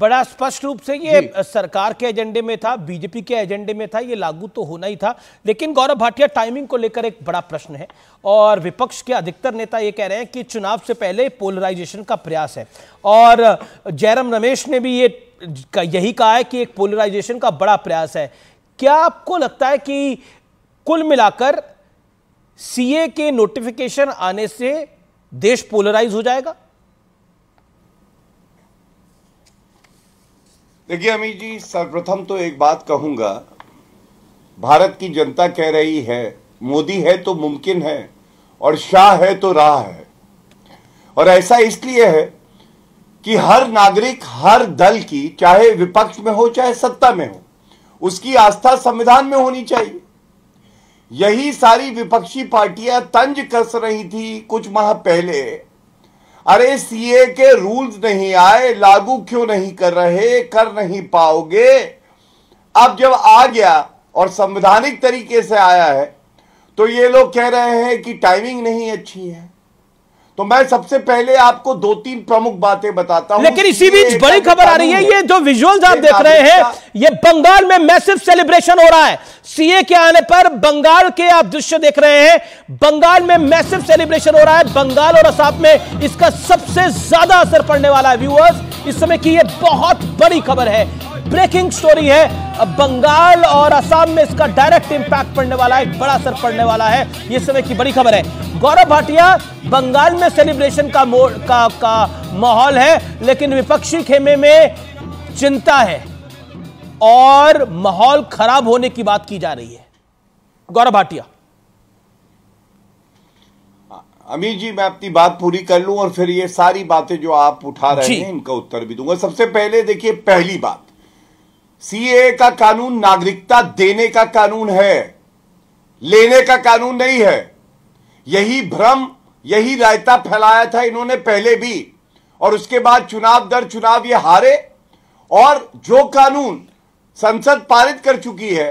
बड़ा स्पष्ट रूप से ये सरकार के एजेंडे में था बीजेपी के एजेंडे में था ये लागू तो होना ही था लेकिन गौरव भाटिया टाइमिंग को लेकर एक बड़ा प्रश्न है और विपक्ष के अधिकतर नेता ये कह रहे हैं कि चुनाव से पहले पोलराइजेशन का प्रयास है और जयराम रमेश ने भी ये यही कहा है कि एक पोलराइजेशन का बड़ा प्रयास है क्या आपको लगता है कि कुल मिलाकर सीए के नोटिफिकेशन आने से देश पोलराइज हो जाएगा देखिए अमित जी सर्वप्रथम तो एक बात कहूंगा भारत की जनता कह रही है मोदी है तो मुमकिन है और शाह है तो राह है और ऐसा इसलिए है कि हर नागरिक हर दल की चाहे विपक्ष में हो चाहे सत्ता में हो उसकी आस्था संविधान में होनी चाहिए यही सारी विपक्षी पार्टियां तंज कस रही थी कुछ माह पहले अरे सीए के रूल्स नहीं आए लागू क्यों नहीं कर रहे कर नहीं पाओगे अब जब आ गया और संवैधानिक तरीके से आया है तो ये लोग कह रहे हैं कि टाइमिंग नहीं अच्छी है तो मैं सबसे पहले आपको दो तीन प्रमुख बातें बताता हूं लेकिन इसी बीच बड़ी खबर आ रही है ये जो विजुअल्स आप देख रहे हैं ये बंगाल में मैसिव सेलिब्रेशन हो रहा है सीए के आने पर बंगाल के आप दृश्य देख रहे हैं बंगाल में मैसिव सेलिब्रेशन हो रहा है बंगाल और असाप में इसका सबसे ज्यादा असर पड़ने वाला है व्यूअर्स इस समय की यह बहुत बड़ी खबर है ब्रेकिंग स्टोरी है बंगाल और असम में इसका डायरेक्ट इंपैक्ट पड़ने वाला है बड़ा असर पड़ने वाला है ये समय की बड़ी खबर है गौरव भाटिया बंगाल में सेलिब्रेशन का मोड का, का माहौल है लेकिन विपक्षी खेमे में चिंता है और माहौल खराब होने की बात की जा रही है गौरव भाटिया अमीर जी मैं अपनी बात पूरी कर लूं और फिर ये सारी बातें जो आप उठा रहे हैं इनका उत्तर भी दूंगा सबसे पहले देखिए पहली बात सीए का कानून नागरिकता देने का कानून है लेने का कानून नहीं है यही भ्रम यही रायता फैलाया था इन्होंने पहले भी और उसके बाद चुनाव दर चुनाव ये हारे और जो कानून संसद पारित कर चुकी है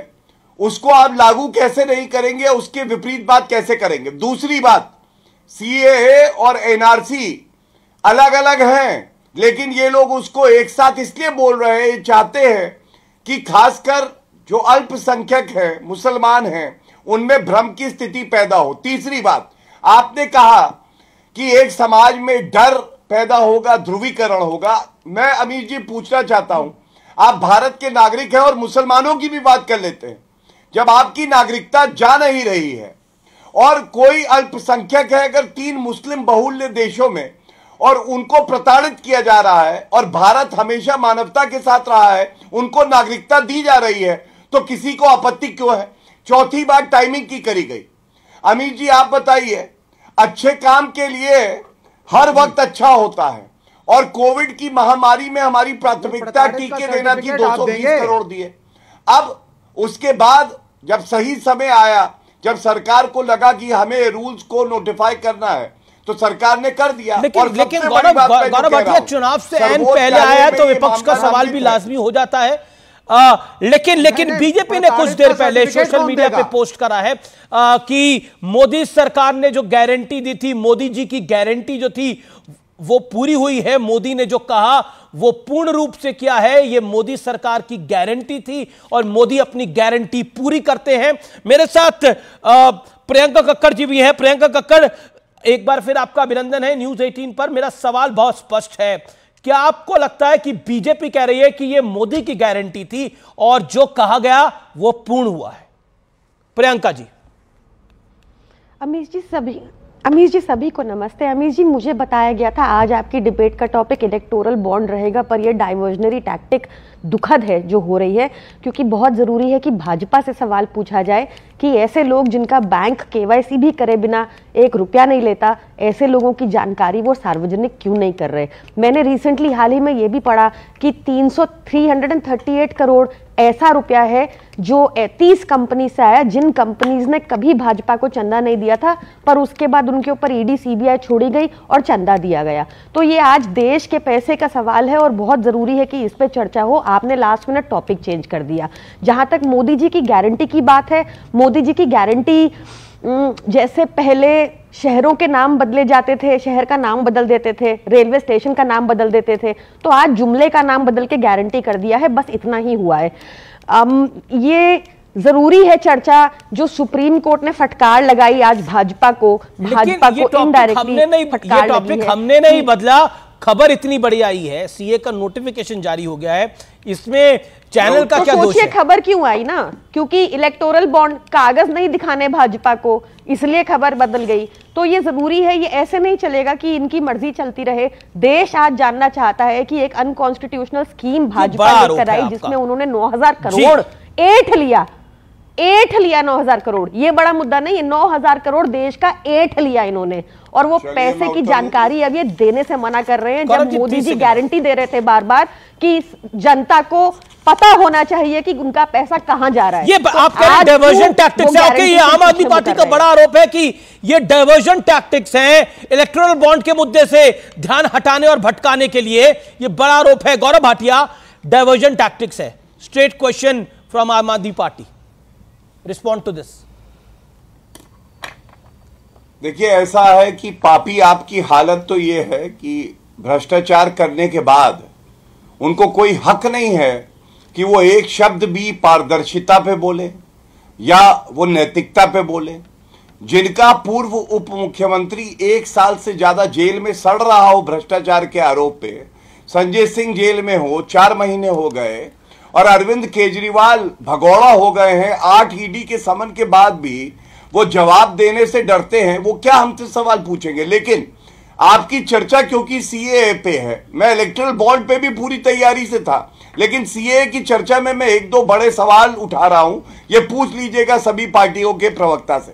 उसको आप लागू कैसे नहीं करेंगे उसके विपरीत बात कैसे करेंगे दूसरी बात सीएए और एनआरसी अलग अलग हैं लेकिन ये लोग उसको एक साथ इसलिए बोल रहे हैं चाहते हैं कि खासकर जो अल्पसंख्यक हैं मुसलमान हैं उनमें भ्रम की स्थिति पैदा हो तीसरी बात आपने कहा कि एक समाज में डर पैदा होगा ध्रुवीकरण होगा मैं अमीर जी पूछना चाहता हूं आप भारत के नागरिक हैं और मुसलमानों की भी बात कर लेते हैं जब आपकी नागरिकता जा नहीं रही है और कोई अल्पसंख्यक है अगर तीन मुस्लिम बहुल्य देशों में और उनको प्रताड़ित किया जा रहा है और भारत हमेशा मानवता के साथ रहा है उनको नागरिकता दी जा रही है तो किसी को आपत्ति क्यों है चौथी बात टाइमिंग की करी गई अमित जी आप बताइए अच्छे काम के लिए हर वक्त अच्छा होता है और कोविड की महामारी में हमारी प्राथमिकता टीके देना थी दो सौ करोड़ दिए अब उसके बाद जब सही समय आया जब सरकार को लगा कि हमें रूल्स को नोटिफाई करना है तो सरकार ने कर दिया लेकिन लेकिन गौरव भाटिया चुनाव से एन पहले आया है तो विपक्ष का सवाल भी लाजमी हो जाता है आ, लेकिन लेकिन बीजेपी ने कुछ देर पहले सोशल मीडिया पे पोस्ट करा है आ, कि मोदी सरकार ने जो गारंटी दी थी मोदी जी की गारंटी जो थी वो पूरी हुई है मोदी ने जो कहा वो पूर्ण रूप से किया है ये मोदी सरकार की गारंटी थी और मोदी अपनी गारंटी पूरी करते हैं मेरे साथ प्रियंका कक्कड़ जी भी हैं प्रियंका कक्कड़ एक बार फिर आपका अभिनंदन है न्यूज 18 पर मेरा सवाल बहुत स्पष्ट है क्या आपको लगता है कि बीजेपी कह रही है कि यह मोदी की गारंटी थी और जो कहा गया वो पूर्ण हुआ है प्रियंका जी अमित जी सभी अमीश जी सभी को नमस्ते अमीश जी मुझे बताया गया था आज आपकी डिबेट का टॉपिक इलेक्टोरल बॉन्ड रहेगा पर यह डाइवर्जनरी टैक्टिक दुखद है जो हो रही है क्योंकि बहुत ज़रूरी है कि भाजपा से सवाल पूछा जाए कि ऐसे लोग जिनका बैंक केवाईसी भी करे बिना एक रुपया नहीं लेता ऐसे लोगों की जानकारी वो सार्वजनिक क्यों नहीं कर रहे मैंने रिसेंटली हाल ही में ये भी पढ़ा कि तीन 338 करोड़ ऐसा रुपया है जो तीस कंपनी से आया जिन कंपनीज ने कभी भाजपा को चंदा नहीं दिया था पर उसके बाद उनके ऊपर ईडी e सीबीआई छोड़ी गई और चंदा दिया गया तो ये आज देश के पैसे का सवाल है और बहुत ज़रूरी है कि इस पर चर्चा हो आपने लास्ट मिनट टॉपिक चेंज कर दिया जहां तक मोदी जी की गारंटी की बात है मोदी जी की गारंटी जैसे पहले शहरों के नाम बदले जाते थे शहर का नाम बदल देते थे रेलवे स्टेशन का नाम बदल देते थे तो आज जुमले का नाम बदल के गारंटी कर दिया है बस इतना ही हुआ है अम, ये जरूरी है चर्चा जो सुप्रीम कोर्ट ने फटकार लगाई आज भाजपा को भाजपा को इनडायरेक्टली फटकार हमने नहीं बदला खबर इतनी बड़ी आई है सीए का नोटिफिकेशन जारी हो गया है इसमें चैनल का तो क्या सोचिए खबर क्यों आई ना क्योंकि इलेक्टोरल बॉन्ड कागज नहीं दिखाने भाजपा को इसलिए खबर बदल गई तो ये जरूरी है ये ऐसे नहीं चलेगा कि इनकी मर्जी चलती रहे देश आज जानना चाहता है कि एक अनकॉन्स्टिट्यूशनल स्कीम भाजपा ने कराई जिसमें उन्होंने नौ करोड़ एठ लिया एठ लिया नौ करोड़ ये बड़ा मुद्दा नहीं है हजार करोड़ देश का एठ लिया इन्होंने और वो पैसे की जानकारी अब ये देने से मना कर रहे हैं जब मोदी जी गारंटी दे रहे थे बार बार कि जनता को पता होना चाहिए कि उनका पैसा कहां जा रहा है ये तो आप कह रहे डायवर्जन टैक्टिक्स है ओके ये आम आदमी पार्टी का बड़ा आरोप है कि ये डायवर्जन टैक्टिक्स हैं इलेक्ट्रल बॉन्ड के मुद्दे से ध्यान हटाने और भटकाने के लिए ये बड़ा आरोप है गौरव भाटिया डायवर्जन टैक्टिक्स है straight question from Aam Aadmi party respond to this देखिए ऐसा है कि पापी आपकी हालत तो ये है कि भ्रष्टाचार करने के बाद उनको कोई हक नहीं है कि वो एक शब्द भी पारदर्शिता पे बोले या वो नैतिकता पे बोले जिनका पूर्व उप मुख्यमंत्री एक साल से ज्यादा जेल में सड़ रहा हो भ्रष्टाचार के आरोप पे संजय सिंह जेल में हो चार महीने हो गए और अरविंद केजरीवाल भगौड़ा हो गए हैं आठ ईडी के समन के बाद भी वो जवाब देने से डरते हैं वो क्या हमसे सवाल पूछेंगे लेकिन आपकी चर्चा क्योंकि सी पे है मैं इलेक्ट्रल बॉन्ड पे भी पूरी तैयारी से था लेकिन सी की चर्चा में मैं एक दो बड़े सवाल उठा रहा हूं ये पूछ लीजिएगा सभी पार्टियों के प्रवक्ता से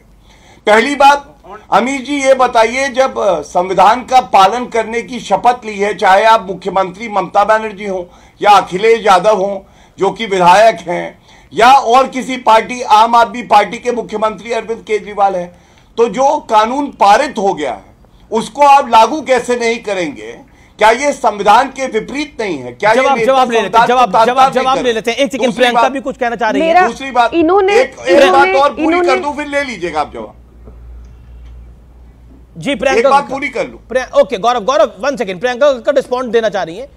पहली बात अमित जी ये बताइए जब संविधान का पालन करने की शपथ ली है चाहे आप मुख्यमंत्री ममता बनर्जी हो या अखिलेश यादव हो जो कि विधायक हैं या और किसी पार्टी आम आदमी पार्टी के मुख्यमंत्री अरविंद केजरीवाल है तो जो कानून पारित हो गया है उसको आप लागू कैसे नहीं करेंगे क्या ये संविधान के विपरीत नहीं है क्या जवाब जवाब ले लेते जवाब जवाब जवाब ले लेते हैं एक सेकंड प्रियंका भी कुछ कहना चाह रही है दूसरी बात इन्होंने एक, बात और पूरी कर दूं फिर ले लीजिएगा आप जवाब जी प्रियंका एक बात पूरी कर लूं okay Gaurav Gaurav one second Priyanka का रिस्पॉन्ड देना चाह रही है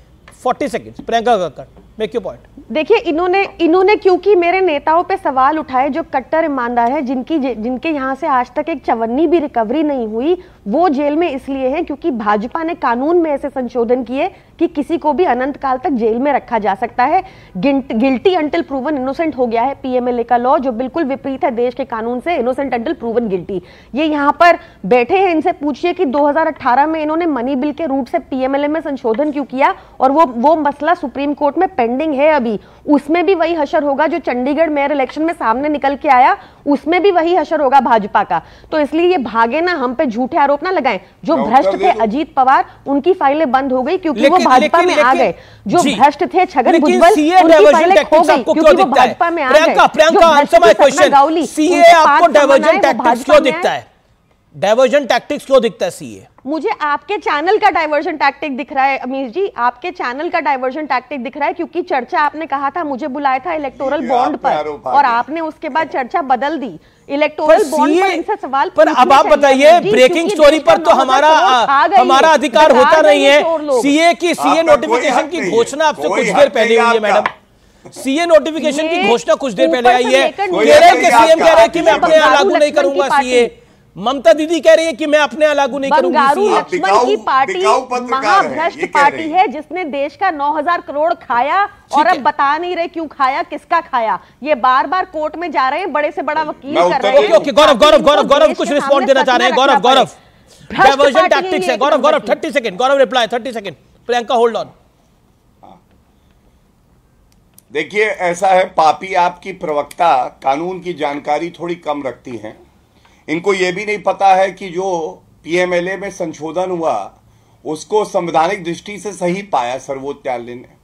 forty second Priyanka Kakkar make you point देखिए इन्होंने इन्होंने क्योंकि मेरे नेताओं पे सवाल उठाए जो कट्टर ईमानदार हैं जिनकी जिनके यहाँ से आज तक एक चवन्नी भी रिकवरी नहीं हुई वो जेल में इसलिए हैं क्योंकि भाजपा ने कानून में ऐसे संशोधन किए कि किसी को भी अनंत काल तक जेल में रखा जा सकता है गिल्टी अंटिल प्रूवन इनोसेंट हो गया है पीएमएलए का लॉ जो बिल्कुल विपरीत है देश के कानून से इनोसेंट अंटिल प्रूवन गिल्टी ये यहां पर बैठे हैं इनसे पूछिए कि 2018 में इन्होंने मनी बिल के रूट से पीएमएलए में संशोधन क्यों किया और वो वो मसला सुप्रीम कोर्ट में पेंडिंग है अभी उसमें भी वही हशर होगा जो चंडीगढ़ मेयर इलेक्शन में सामने निकल के आया उसमें भी वही हशर होगा भाजपा का तो इसलिए ये भागे ना हम पे झूठे आरोप ना लगाएं जो भ्रष्ट थे अजीत पवार उनकी फाइलें बंद हो गई क्योंकि वो भाजपा में आ गए जो भ्रष्ट थे छगन भुजबल उनकी फाइलें खो गई क्योंकि वो भाजपा में आ गए Priyanka Priyanka answer my question सीए आपको डाइवर्जन टैक्टिक्स क्यों दिखता है डायवर्जन टैक्टिक्स क्यों दिखता है सीए मुझे आपके चैनल का डायवर्जन टैक्टिक दिख रहा है अमीर जी आपके चैनल का डायवर्जन टैक्टिक दिख रहा है क्योंकि चर्चा आपने कहा था मुझे बुलाया था इलेक्टोरल बॉन्ड पर और आपने उसके बाद चर्चा बदल दी इलेक्टोरल बॉन्ड पर सवाल पर अब आप बताइए ब्रेकिंग स्टोरी पर तो हमारा हमारा अधिकार होता नहीं है सीए की सीए नोटिफिकेशन की घोषणा आपसे कुछ देर पहले हुई है मैडम सीए नोटिफिकेशन की घोषणा कुछ देर पहले आई है केरल के सीएम कह रहे हैं कि मैं अपने लागू नहीं करूंगा सीए ममता दीदी कह रही है कि मैं अपने लागू नहीं करूंगी लक्ष्मण की पार्टी महाभ्रष्ट पार्टी है जिसने देश का 9000 करोड़ खाया और अब बता नहीं रहे क्यों खाया किसका खाया ये बार बार कोर्ट में जा रहे हैं बड़े से बड़ा वकील कर रहे हैं गौरव गौरव गौरव गौरव कुछ रिस्पॉन्स देना चाह रहे हैं गौरव गौरव डायवर्जन टैक्टिक्स है Gaurav Gaurav thirty second Gaurav reply thirty second Priyanka hold हाँ। ऑन देखिए ऐसा है पापी आपकी प्रवक्ता कानून की जानकारी थोड़ी कम रखती हैं इनको ये भी नहीं पता है कि जो पीएमएलए में संशोधन हुआ उसको संवैधानिक दृष्टि से सही पाया सर्वोच्च न्यायालय ने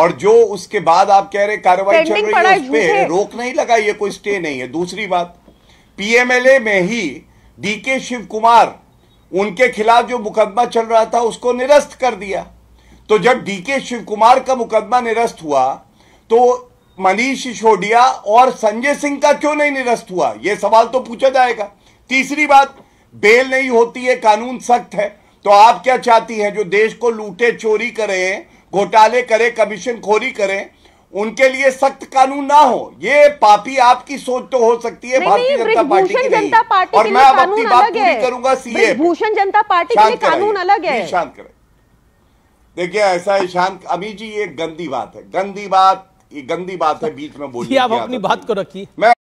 और जो उसके बाद आप कह रहे कार्रवाई चल रही है उस पर रोक नहीं लगा ये कोई स्टे नहीं है दूसरी बात पीएमएलए में ही डीके शिव कुमार उनके खिलाफ जो मुकदमा चल रहा था उसको निरस्त कर दिया तो जब डीके शिव कुमार का मुकदमा निरस्त हुआ तो मनीष सिसोडिया और संजय सिंह का क्यों नहीं निरस्त हुआ यह सवाल तो पूछा जाएगा तीसरी बात बेल नहीं होती है कानून सख्त है तो आप क्या चाहती हैं जो देश को लूटे चोरी करें घोटाले करें कमीशन खोरी करें उनके लिए सख्त कानून ना हो ये पापी आपकी सोच तो हो सकती है भारतीय जनता पार्टी की नहीं और मैं अब अपनी बात पूरी करूंगा सीए भूषण जनता पार्टी के लिए कानून अलग है शांत करें देखिए ऐसा है शांत अभी जी ये गंदी बात है गंदी बात ये गंदी बात है बीच में बोलिए आप अपनी बात को रखिए मैं